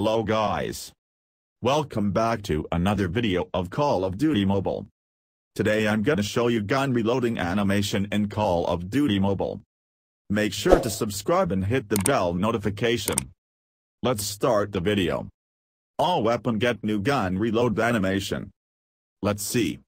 Hello guys. Welcome back to another video of Call of Duty Mobile. Today I'm gonna show you gun reloading animation in Call of Duty Mobile. Make sure to subscribe and hit the bell notification. Let's start the video. All weapon get new gun reload animation. Let's see.